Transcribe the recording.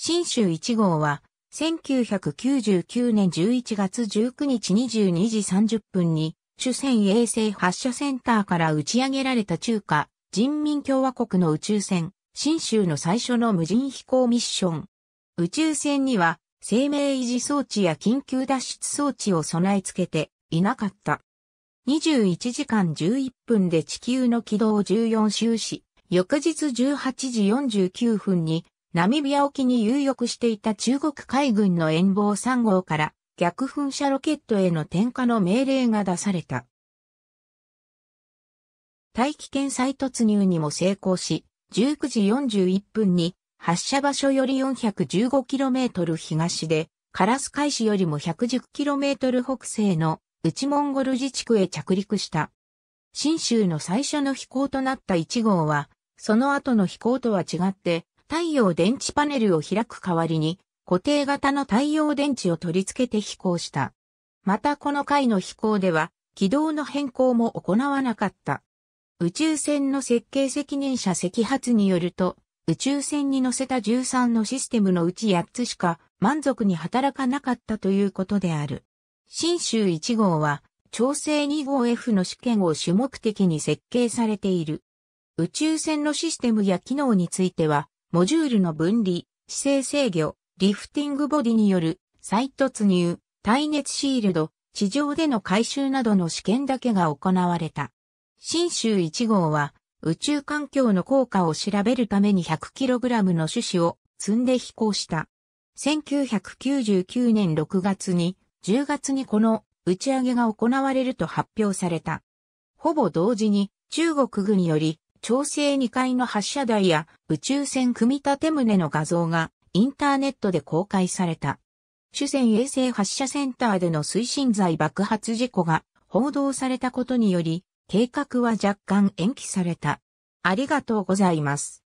新州1号は、1999年11月19日22時30分に、主戦衛星発射センターから打ち上げられた中華人民共和国の宇宙船、新州の最初の無人飛行ミッション。宇宙船には、生命維持装置や緊急脱出装置を備え付けていなかった。21時間11分で地球の軌道を14周し、翌日18時49分にナミビア沖に遊浴していた中国海軍の遠望3号から逆噴射ロケットへの点火の命令が出された。大気圏再突入にも成功し、19時41分に発射場所より 415km 東で、カラス海市よりも 110km 北西の内モンゴル自治区へ着陸した。新州の最初の飛行となった1号は、その後の飛行とは違って、太陽電池パネルを開く代わりに、固定型の太陽電池を取り付けて飛行した。またこの回の飛行では、軌道の変更も行わなかった。宇宙船の設計責任者赤発によると、宇宙船に乗せた13のシステムのうち8つしか満足に働かなかったということである。新州1号は、調整2号 F の試験を主目的に設計されている。宇宙船のシステムや機能については、モジュールの分離、姿勢制御、リフティングボディによる再突入、耐熱シールド、地上での回収などの試験だけが行われた。新州1号は宇宙環境の効果を調べるために 100kg の種子を積んで飛行した。1999年6月に10月にこの打ち上げが行われると発表された。ほぼ同時に中国軍より調整2階の発射台や宇宙船組み立て棟の画像がインターネットで公開された。主戦衛星発射センターでの推進剤爆発事故が報道されたことにより、計画は若干延期された。ありがとうございます。